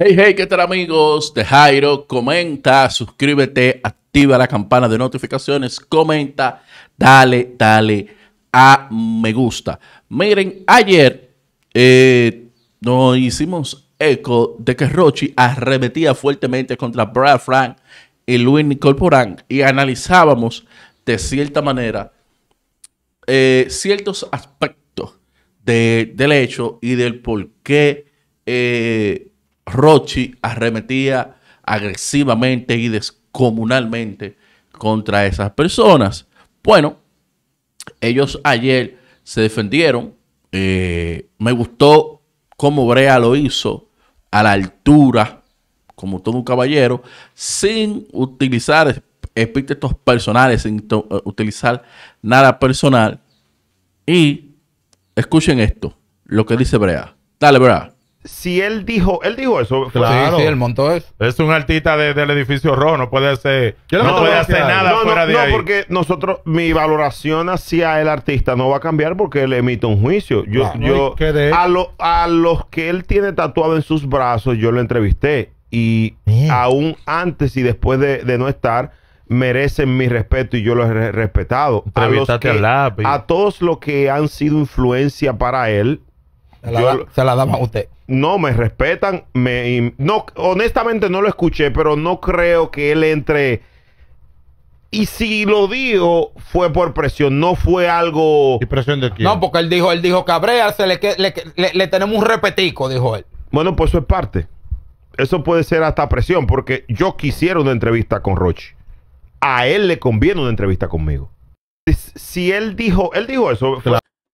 Hey, hey, ¿qué tal amigos de Jairo? Comenta, suscríbete, activa la campana de notificaciones, comenta, dale, dale a me gusta. Miren, ayer eh, nos hicimos eco de que Rochi arremetía fuertemente contra Brad Frank y Luis Nicol Porán y analizábamos de cierta manera eh, ciertos aspectos del hecho y del por qué. Eh, Rochi arremetía agresivamente y descomunalmente contra esas personas. Bueno, ellos ayer se defendieron. Eh, me gustó cómo Brea lo hizo a la altura, como todo un caballero, sin utilizar epítetos personales, sin eh, utilizar nada personal. Y escuchen esto, lo que dice Brea. Dale, Brea si él dijo, él dijo eso. Claro. Sí, él montó eso. Es un artista del edificio rojo, no puede hacer, no, puede hacer nada fuera de ahí. No, porque nosotros, mi valoración hacia el artista no va a cambiar porque le emite un juicio. Yo, yo a, a los que él tiene tatuado en sus brazos, yo lo entrevisté. Y aún antes y después de, no estar, merecen mi respeto y yo los he respetado. A, a, todos los que han sido influencia para él, se la, daba a usted. No, me respetan. Me, no, honestamente no lo escuché, pero no creo que él entre. Y si lo dijo, fue por presión, no fue algo. ¿Y presión de quién? No, porque él dijo, él dijo, cabrea se le, le, tenemos un repetico, dijo él. Bueno, pues eso es parte. Eso puede ser hasta presión, porque yo quisiera una entrevista con Roche. A él le conviene una entrevista conmigo. Si él dijo, él dijo eso.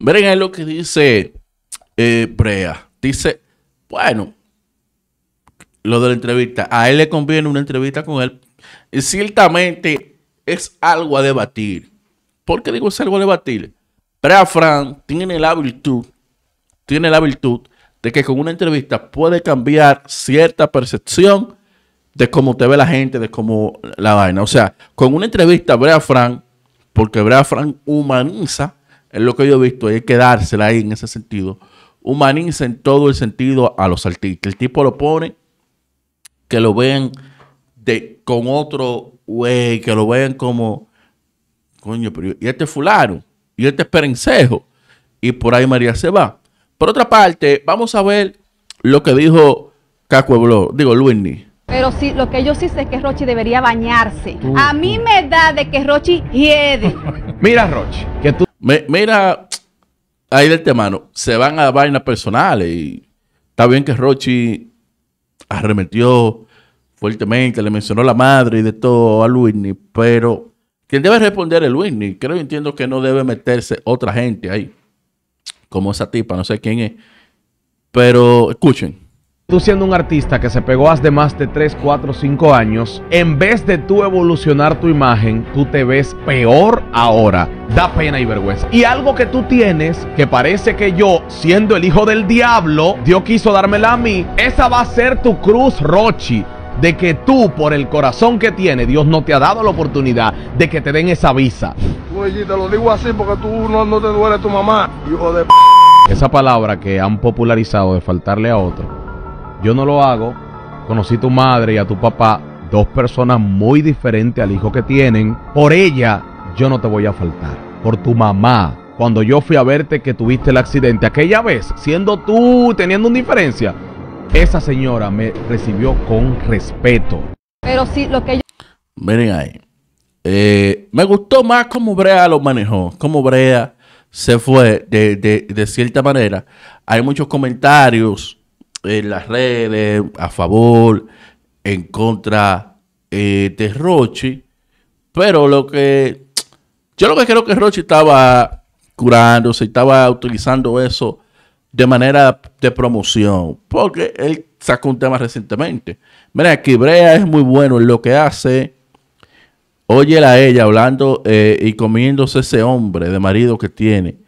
Miren lo que dice eh, Brea. Dice, bueno, lo de la entrevista, a él le conviene una entrevista con él. Y ciertamente es algo a debatir. ¿Por qué digo es algo a debatir? Brea Fran tiene la virtud, tiene la virtud de que con una entrevista puede cambiar cierta percepción de cómo te ve la gente, de cómo la vaina. O sea, con una entrevista Brea Fran... porque Brea Fran... humaniza, es lo que yo he visto, hay que dársela ahí en ese sentido humaniza en todo el sentido a los artistas. El tipo lo pone, que lo vean de, con otro güey, que lo vean como, coño, pero y este es fulano, y este es perencejo, y por ahí María se va. Por otra parte, vamos a ver lo que dijo Cacuebló, digo, Luisni. Pero sí, lo que yo sí sé es que Rochi debería bañarse. a mí me da de que Rochi hiede. mira, Rochi, que tú... mira, ahí del tema se van a vainas personales. Y está bien que Rochi arremetió fuertemente, le mencionó la madre y de todo a Luisni, pero quien debe responder es Luisni. Creo y entiendo que no debe meterse otra gente ahí, como esa tipa, no sé quién es. Pero escuchen. Tú siendo un artista que se pegó hace más de 3, 4, 5 años, en vez de tú evolucionar tu imagen, tú te ves peor ahora. Da pena y vergüenza. Y algo que tú tienes, que parece que yo, siendo el hijo del diablo, Dios quiso dármela a mí, esa va a ser tu cruz, Rochi de que tú, por el corazón que tienes Dios no te ha dado la oportunidad de que te den esa visa. te lo digo así porque tú no, te duele tu mamá, hijo de Esa palabra que han popularizado de faltarle a otro yo no lo hago. Conocí a tu madre y a tu papá, dos personas muy diferentes al hijo que tienen. Por ella yo no te voy a faltar. Por tu mamá, cuando yo fui a verte que tuviste el accidente, aquella vez, siendo tú, teniendo una diferencia, esa señora me recibió con respeto. Pero sí, lo que yo... Miren ahí. Eh, me gustó más cómo Brea lo manejó, cómo Brea se fue de cierta manera. Hay muchos comentarios en las redes, a favor, en contra eh, de Rochi. Pero lo que. Yo lo que creo que Rochi estaba curándose, estaba utilizando eso de manera de promoción. Porque él sacó un tema recientemente. Mira, que Brea es muy bueno en lo que hace. Oye a ella hablando eh, y comiéndose ese hombre de marido que tiene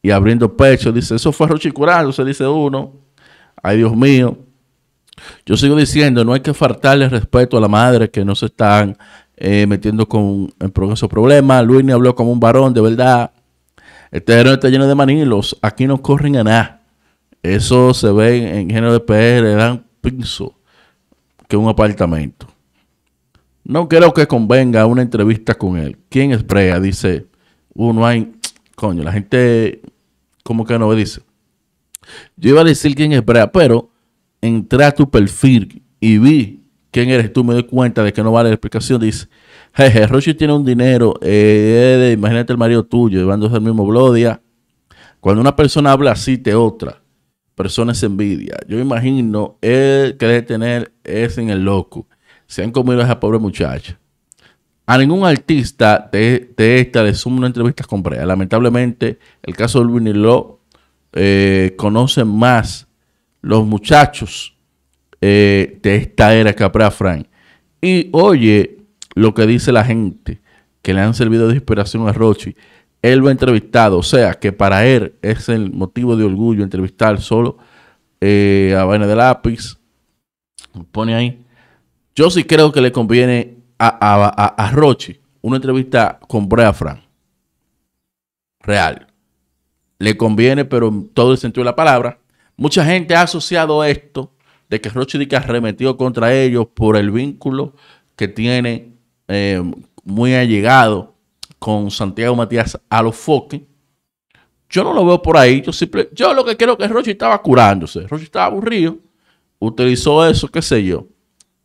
y abriendo pecho. Dice, eso fue Rochi curándose, dice uno. Ay, Dios mío. Yo sigo diciendo, no hay que faltarle respeto a la madre que no se están eh, metiendo con, en esos problemas. Luis ni habló como un varón, de verdad. Este género está lleno de manilos. Aquí no corren a nada. Eso se ve en género de PR, le dan piso que un apartamento. No creo que convenga una entrevista con él. ¿Quién es Brea? Dice, uno uh, hay, coño, la gente como que no dice. Yo iba a decir quién es Brea, pero entré a tu perfil y vi quién eres tú, me doy cuenta de que no vale la explicación. Dice, jeje, Roche tiene un dinero, eh, imagínate el marido tuyo, llevándose el mismo Blodia. Cuando una persona habla así, de otra. personas se envidia. Yo imagino, él que debe tener ese en el loco. Se han comido a esa pobre muchacha. A ningún artista de, esta le sumo una entrevista con Brea. Lamentablemente, el caso de Luis Nilo eh, conocen más los muchachos eh, de esta era habrá Frank. Y oye lo que dice la gente que le han servido de inspiración a Rochi. Él lo ha entrevistado, o sea que para él es el motivo de orgullo entrevistar solo eh, a Vaina de Lápiz. Pone ahí. Yo sí creo que le conviene a, a, una entrevista con Brea Frank. Real le conviene, pero en todo el sentido de la palabra. Mucha gente ha asociado esto de que Roche Dick arremetió contra ellos por el vínculo que tiene eh, muy allegado con Santiago Matías a Foques. Yo no lo veo por ahí. Yo, yo lo que creo que Roche estaba curándose. Roche estaba aburrido. Utilizó eso, qué sé yo,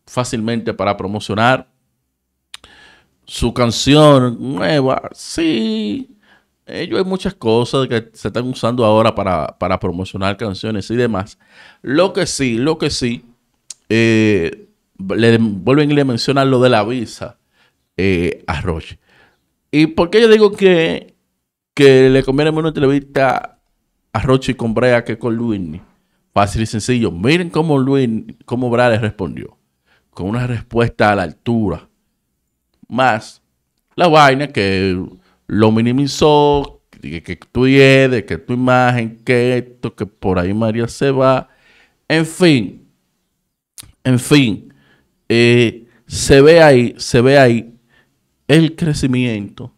fácilmente para promocionar su canción nueva. Sí, ellos hay muchas cosas que se están usando ahora para, promocionar canciones y demás. Lo que sí, lo que sí, eh, le vuelven a le lo de la visa eh, a Roche. ¿Y por qué yo digo que, que le conviene una entrevista a Roche y con Brea que con Luini? Fácil y sencillo. Miren cómo, Luini, cómo Brea le respondió. Con una respuesta a la altura. Más la vaina que lo minimizó, que, que tú eres, que tu imagen, que esto, que por ahí María se va. En fin, en fin, eh, se ve ahí, se ve ahí el crecimiento,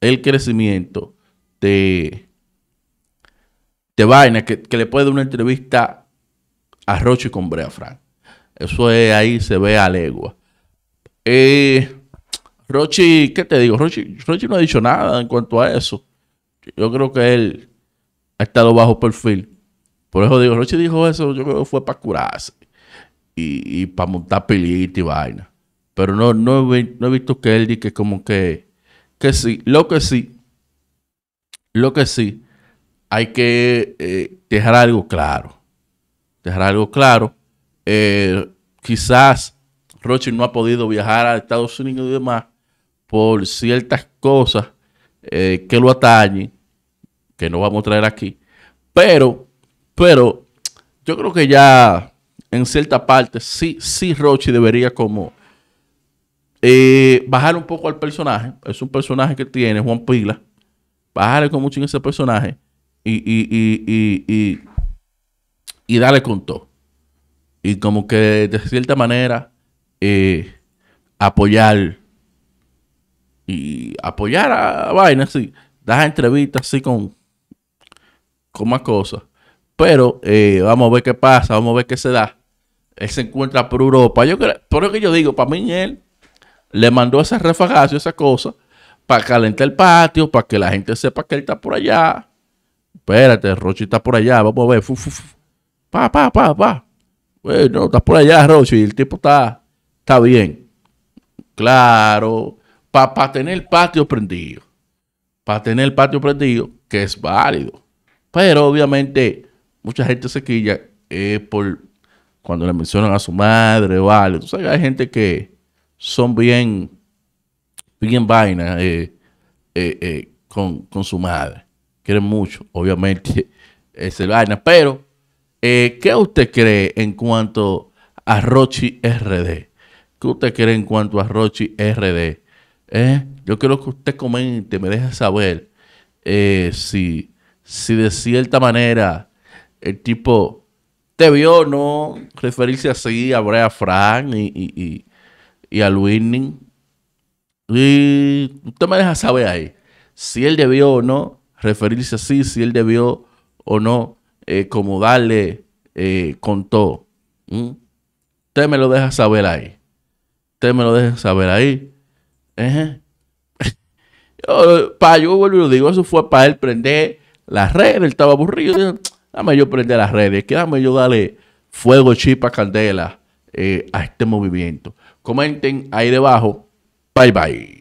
el crecimiento de, de vaina que, le puede dar una entrevista a Roche con Brea Frank. Eso es ahí, se ve a legua. Eh, Rochi, ¿qué te digo? Rochi, Rochi no ha dicho nada en cuanto a eso. Yo creo que él ha estado bajo perfil. Por eso digo, Rochi dijo eso, yo creo que fue para curarse y, para montar pilita y vaina. Pero no, no, he, visto que él diga que como que, que sí, lo que sí, lo que sí, hay que eh, dejar algo claro. Dejar algo claro. Eh, quizás Rochi no ha podido viajar a Estados Unidos y demás por ciertas cosas eh, que lo atañen, que no vamos a traer aquí. Pero, pero, yo creo que ya en cierta parte sí, sí Rochi debería como eh, bajar un poco al personaje. Es un personaje que tiene Juan Pila. Bajarle con mucho en ese personaje y, y, y, y, darle con todo. Y como que de cierta manera eh, apoyar y apoyar a, vainas, sí. Das entrevistas así con, con más cosas. Pero eh, vamos a ver qué pasa, vamos a ver qué se da. Él se encuentra por Europa. Yo creo, por lo que yo digo, para mí él le mandó ese refagazo, esa cosa, para calentar el patio, para que la gente sepa que él está por allá. Espérate, Rochi está por allá, vamos a ver. Pa, pa, pa, pa. Bueno, está por allá, Rochi, el tipo está, está bien. Claro, para tener el patio prendido. Para tener el patio prendido, que es válido. Pero obviamente, mucha gente se quilla eh, por cuando le mencionan a su madre o algo. Entonces, hay gente que son bien, bien vaina eh, eh, con, con, su madre. Quieren mucho, obviamente, ese vaina. Pero, ¿qué usted cree en cuanto a Rochi RD? ¿Qué usted cree en cuanto a Rochi RD? Eh, yo quiero que usted comente, me deje saber eh, si, de cierta manera el tipo te vio no referirse así a Brea Frank y, y, y, a Winning. Y usted me deja saber ahí si él debió o no referirse así, si él debió o no eh, como darle con todo. ¿Mm? Usted me lo deja saber ahí. Usted me lo deja saber ahí yo, oh, yo vuelvo lo digo, eso fue para él prender las redes, él estaba aburrido. dame yo prender las redes, que dame yo darle fuego, chipa, candela eh, a este movimiento. Comenten ahí debajo. Bye bye.